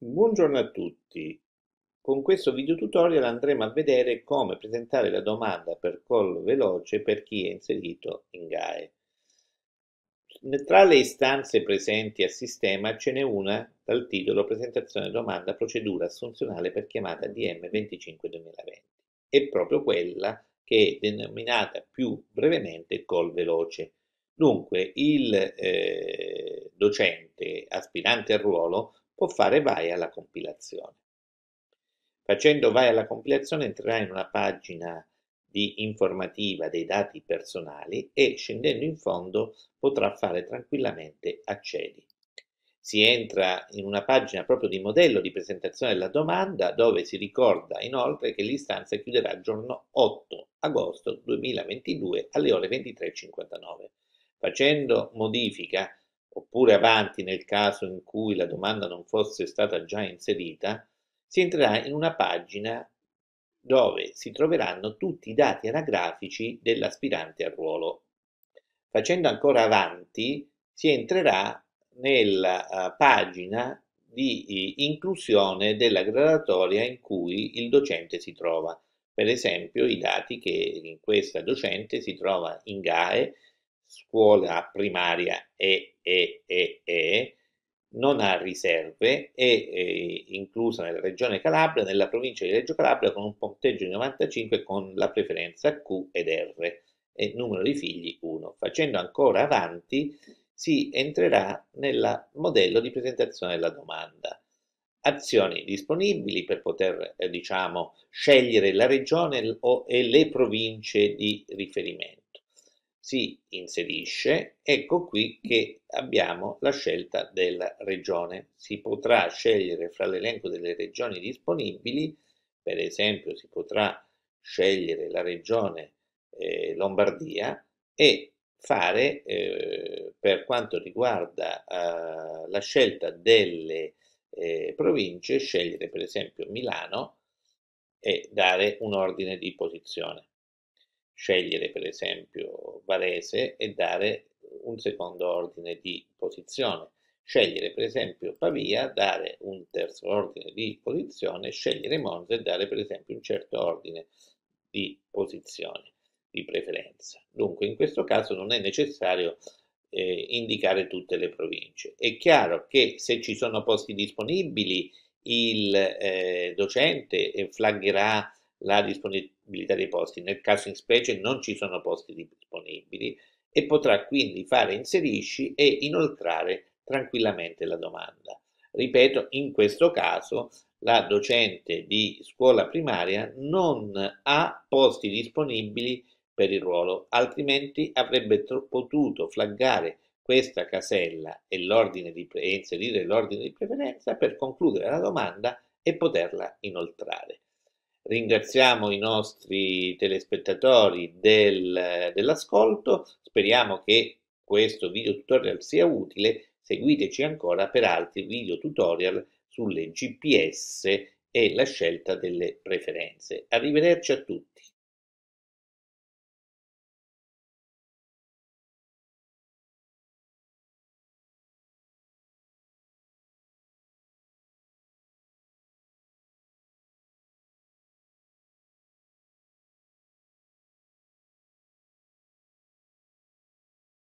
Buongiorno a tutti! Con questo video tutorial andremo a vedere come presentare la domanda per call veloce per chi è inserito in GAE. Tra le istanze presenti a sistema ce n'è una dal titolo Presentazione domanda procedura assunzionale per chiamata DM 25 2020. È proprio quella che è denominata più brevemente call veloce. Dunque il eh, docente aspirante al ruolo può fare vai alla compilazione. Facendo vai alla compilazione entrerà in una pagina di informativa dei dati personali e scendendo in fondo potrà fare tranquillamente accedi. Si entra in una pagina proprio di modello di presentazione della domanda dove si ricorda inoltre che l'istanza chiuderà giorno 8 agosto 2022 alle ore 23.59. Facendo modifica oppure avanti nel caso in cui la domanda non fosse stata già inserita, si entrerà in una pagina dove si troveranno tutti i dati anagrafici dell'aspirante al ruolo. Facendo ancora avanti, si entrerà nella uh, pagina di inclusione della gradatoria in cui il docente si trova. Per esempio i dati che in questa docente si trova in GAE scuola primaria EEE non ha riserve è inclusa nella regione Calabria, nella provincia di Reggio Calabria con un punteggio di 95 con la preferenza Q ed R e numero di figli 1. Facendo ancora avanti si entrerà nel modello di presentazione della domanda. Azioni disponibili per poter eh, diciamo, scegliere la regione o, e le province di riferimento si inserisce, ecco qui che abbiamo la scelta della regione. Si potrà scegliere fra l'elenco delle regioni disponibili, per esempio si potrà scegliere la regione eh, Lombardia e fare eh, per quanto riguarda eh, la scelta delle eh, province, scegliere per esempio Milano e dare un ordine di posizione scegliere per esempio Varese e dare un secondo ordine di posizione, scegliere per esempio Pavia, dare un terzo ordine di posizione, scegliere Monza e dare per esempio un certo ordine di posizione, di preferenza. Dunque in questo caso non è necessario eh, indicare tutte le province. È chiaro che se ci sono posti disponibili il eh, docente flaggerà la disponibilità disponibilità dei posti, nel caso in specie non ci sono posti disponibili e potrà quindi fare inserisci e inoltrare tranquillamente la domanda. Ripeto, in questo caso la docente di scuola primaria non ha posti disponibili per il ruolo, altrimenti avrebbe potuto flaggare questa casella e, di, e inserire l'ordine di preferenza per concludere la domanda e poterla inoltrare ringraziamo i nostri telespettatori del, dell'ascolto, speriamo che questo video tutorial sia utile, seguiteci ancora per altri video tutorial sulle GPS e la scelta delle preferenze. Arrivederci a tutti.